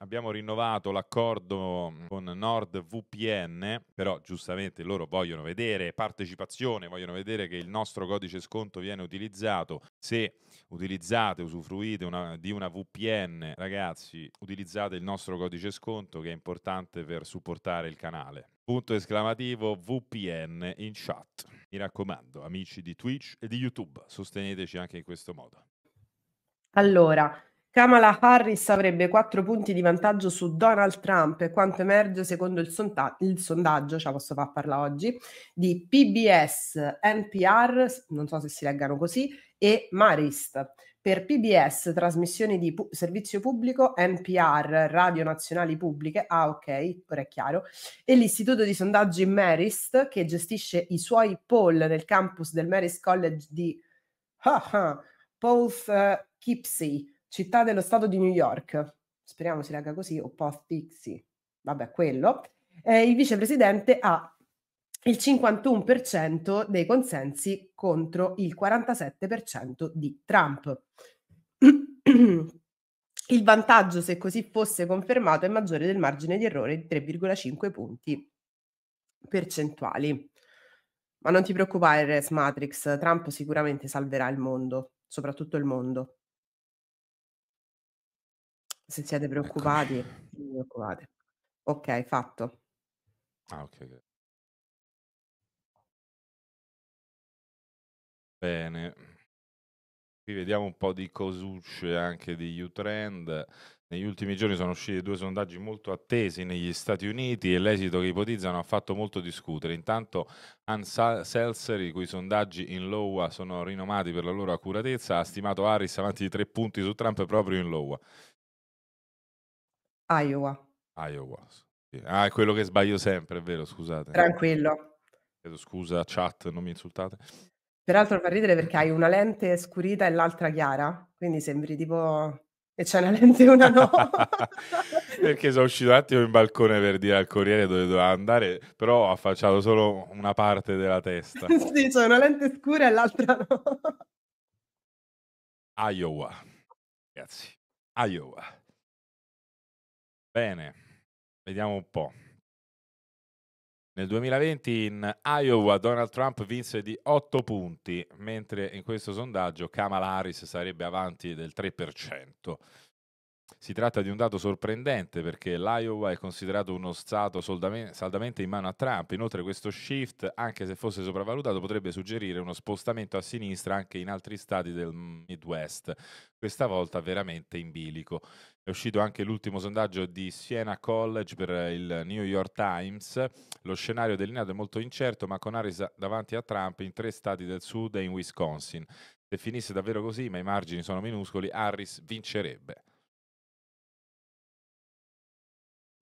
Abbiamo rinnovato l'accordo mm, con NordVPN, però giustamente loro vogliono vedere partecipazione, vogliono vedere che il nostro codice sconto viene utilizzato. Se utilizzate, usufruite una, di una VPN, ragazzi, utilizzate il nostro codice sconto che è importante per supportare il canale. Punto esclamativo VPN in chat. Mi raccomando, amici di Twitch e di YouTube, sosteneteci anche in questo modo. Allora, Kamala Harris avrebbe 4 punti di vantaggio su Donald Trump, e quanto emerge secondo il, sonda- il sondaggio, ce la posso far parlare oggi, di PBS, NPR, non so se si leggano così, e Marist. Per PBS, trasmissioni di pu- servizio pubblico, NPR, radio nazionali pubbliche, ah ok, ora è chiaro, e l'istituto di sondaggi Marist, che gestisce i suoi poll nel campus del Marist College di ah, ah, Poughkeepsie, eh, città dello Stato di New York, speriamo si legga così, o post-Dixie, vabbè quello, eh, il vicepresidente ha il 51% dei consensi contro il 47% di Trump. il vantaggio, se così fosse confermato, è maggiore del margine di errore di 3,5 punti percentuali. Ma non ti preoccupare, Res Matrix, Trump sicuramente salverà il mondo, soprattutto il mondo. Se siete Ecco. preoccupati, non vi preoccupate. Ok, fatto. Ah, ok. Bene. Qui vediamo un po' di cosucce anche di U-Trend. Negli ultimi giorni sono usciti due sondaggi molto attesi negli Stati Uniti e l'esito che ipotizzano ha fatto molto discutere. Intanto Hans Seltzer, i cui sondaggi in Iowa sono rinomati per la loro accuratezza, ha stimato Harris avanti di tre punti su Trump proprio in Iowa. Iowa. Iowa. sì. Ah, è quello che sbaglio sempre, è vero, scusate. Tranquillo. Chiedo scusa, chat, non mi insultate. Peraltro fa ridere perché hai una lente scurita e l'altra chiara, quindi sembri tipo... E c'è una lente e una no. Perché sono uscito un attimo in balcone per dire al corriere dove doveva andare, però ho affacciato solo una parte della testa. sì, c'è una lente scura e l'altra no. Iowa. Ragazzi, Iowa. Bene, vediamo un po'. Nel 2020 in Iowa Donald Trump vinse di 8 punti, mentre in questo sondaggio Kamala Harris sarebbe avanti del 3%. Si tratta di un dato sorprendente perché l'Iowa è considerato uno stato saldamente in mano a Trump. Inoltre questo shift, anche se fosse sopravvalutato, potrebbe suggerire uno spostamento a sinistra anche in altri stati del Midwest, questa volta veramente in bilico. È uscito anche l'ultimo sondaggio di Siena College per il New York Times. Lo scenario delineato è molto incerto, ma con Harris davanti a Trump in tre stati del sud e in Wisconsin. Se finisse davvero così, ma i margini sono minuscoli, Harris vincerebbe.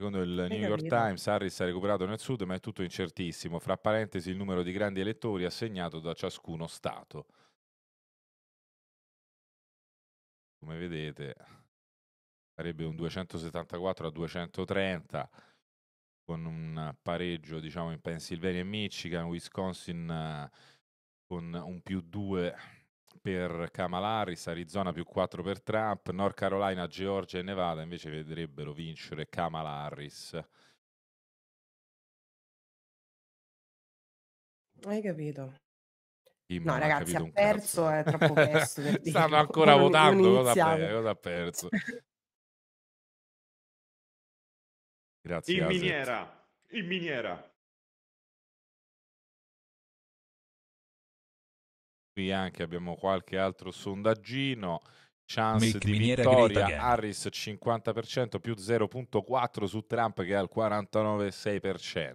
Secondo il New York Times, Harris ha recuperato nel sud, ma è tutto incertissimo. Fra parentesi, il numero di grandi elettori assegnato da ciascuno Stato. Come vedete, sarebbe un 274 a 230 con un pareggio diciamo in Pennsylvania e Michigan, Wisconsin con un più 2 per Kamala Harris, Arizona più 4 per Trump, North Carolina, Georgia e Nevada invece vedrebbero vincere Kamala Harris. Hai capito? Imma, no, ragazzi, ha perso, è troppo presto. Stanno ancora non, votando, non cosa, cosa ha perso? Grazie. In miniera, in miniera. Qui anche abbiamo qualche altro sondaggino. Chance Milk, di vittoria, Harris 50% più 0.4 su Trump che è al 49,6%.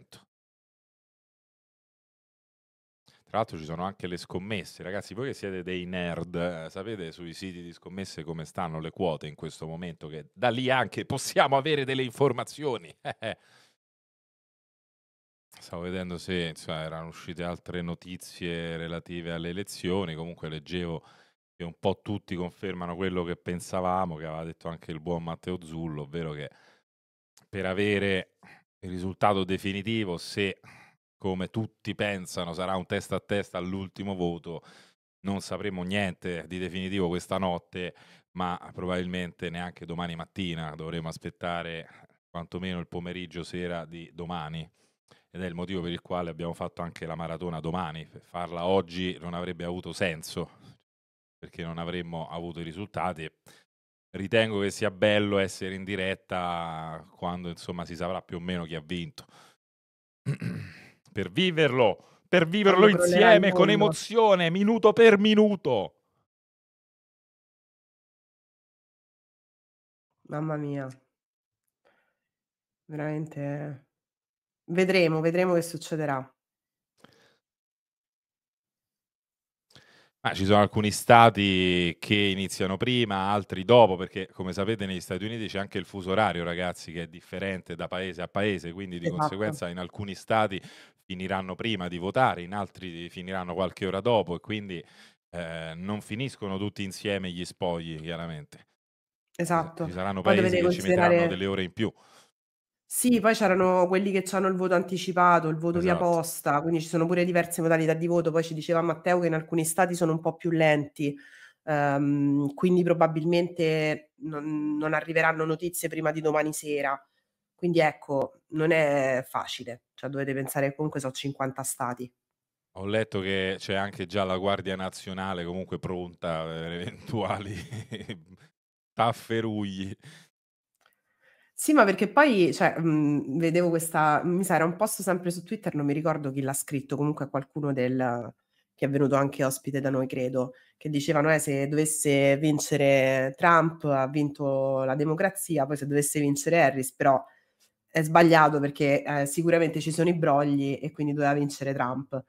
Tra l'altro ci sono anche le scommesse, ragazzi, voi che siete dei nerd, eh, sapete sui siti di scommesse come stanno le quote in questo momento, che da lì anche possiamo avere delle informazioni. Stavo vedendo se insomma, erano uscite altre notizie relative alle elezioni, comunque leggevo che un po' tutti confermano quello che pensavamo, che aveva detto anche il buon Matteo Zullo, ovvero che per avere il risultato definitivo, se come tutti pensano sarà un testa a testa all'ultimo voto, non sapremo niente di definitivo questa notte, ma probabilmente neanche domani mattina dovremo aspettare quantomeno il pomeriggio sera di domani ed è il motivo per il quale abbiamo fatto anche la maratona domani. Farla oggi non avrebbe avuto senso perché non avremmo avuto i risultati. Ritengo che sia bello essere in diretta quando insomma si saprà più o meno chi ha vinto. per viverlo, per viverlo Quando insieme con emozione, minuto per minuto. Mamma mia. Veramente eh. Vedremo, vedremo che succederà. Ah, ci sono alcuni stati che iniziano prima, altri dopo, perché come sapete negli Stati Uniti c'è anche il fuso orario, ragazzi, che è differente da paese a paese, quindi di esatto. conseguenza in alcuni stati finiranno prima di votare, in altri finiranno qualche ora dopo e quindi eh, non finiscono tutti insieme gli spogli, chiaramente. Esatto. Ci saranno paesi che considerare... ci metteranno delle ore in più. Sì, poi c'erano quelli che hanno il voto anticipato, il voto via esatto. posta, quindi ci sono pure diverse modalità di voto. Poi ci diceva Matteo che in alcuni stati sono un po' più lenti, ehm, quindi probabilmente non, non arriveranno notizie prima di domani sera. Quindi ecco, non è facile, cioè dovete pensare che comunque sono 50 stati. Ho letto che c'è anche già la Guardia Nazionale comunque pronta per eh, eventuali tafferugli. Sì, ma perché poi, cioè, mh, mhmm, vedevo questa, mi sa, era un post sempre su Twitter, non mi ricordo chi l'ha scritto, comunque qualcuno del, che è venuto anche ospite da noi, credo, che dicevano, eh, se dovesse vincere Trump ha vinto la democrazia, poi se dovesse vincere Harris, però è sbagliato perché eh, sicuramente ci sono i brogli e quindi doveva vincere Trump.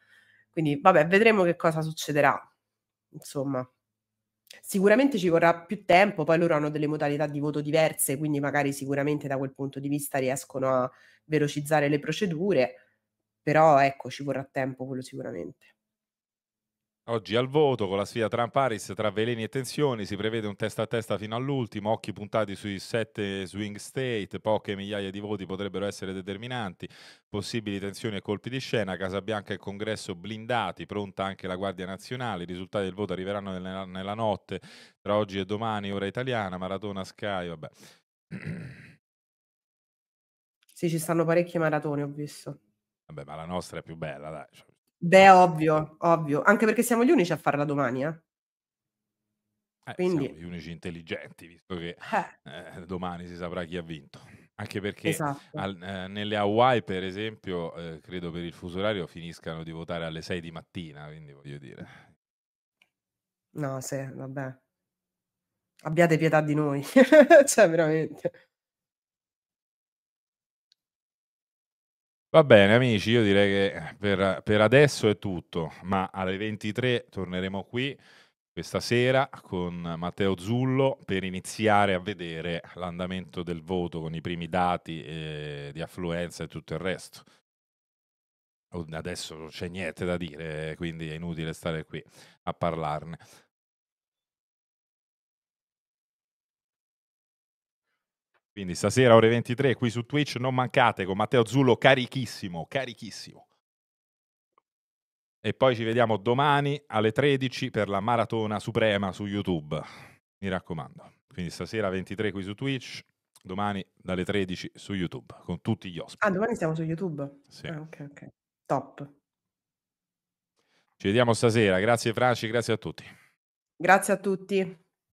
Quindi, vabbè, vedremo che cosa succederà, insomma. Sicuramente ci vorrà più tempo, poi loro hanno delle modalità di voto diverse, quindi magari sicuramente da quel punto di vista riescono a velocizzare le procedure, però ecco, ci vorrà tempo quello sicuramente. Oggi al voto con la sfida Trump-Harris tra veleni e tensioni si prevede un testa a testa fino all'ultimo, occhi puntati sui sette swing state, poche migliaia di voti potrebbero essere determinanti, possibili tensioni e colpi di scena, Casa Bianca e Congresso blindati, pronta anche la Guardia Nazionale, i risultati del voto arriveranno nella, nella notte tra oggi e domani, ora italiana, Maratona Sky, vabbè. Sì, ci stanno parecchie maratone, ho visto. Vabbè, ma la nostra è più bella, dai. Cioè, Beh, ovvio, ovvio. Anche perché siamo gli unici a farla domani, eh. Eh, Quindi... Siamo gli unici intelligenti, visto che eh. eh domani si saprà chi ha vinto. Anche perché esatto. al, eh, nelle Hawaii, per esempio, eh, credo per il fuso orario finiscano di votare alle 6 di mattina, quindi voglio dire. No, sì, vabbè. Abbiate pietà di noi, cioè veramente. Va bene amici, io direi che per, per adesso è tutto, ma alle 23 torneremo qui questa sera con Matteo Zullo per iniziare a vedere l'andamento del voto con i primi dati eh, di affluenza e tutto il resto. Adesso non c'è niente da dire, eh, quindi è inutile stare qui a parlarne. Quindi stasera ore 23 qui su Twitch, non mancate con Matteo Zullo carichissimo, carichissimo. E poi ci vediamo domani alle 13 per la maratona suprema su YouTube. Mi raccomando. Quindi stasera 23 qui su Twitch, domani dalle 13 su YouTube con tutti gli ospiti. Ah, domani siamo su YouTube? Sì. Ah, ok, ok. Top. Ci vediamo stasera. Grazie Franci, grazie a tutti. Grazie a tutti.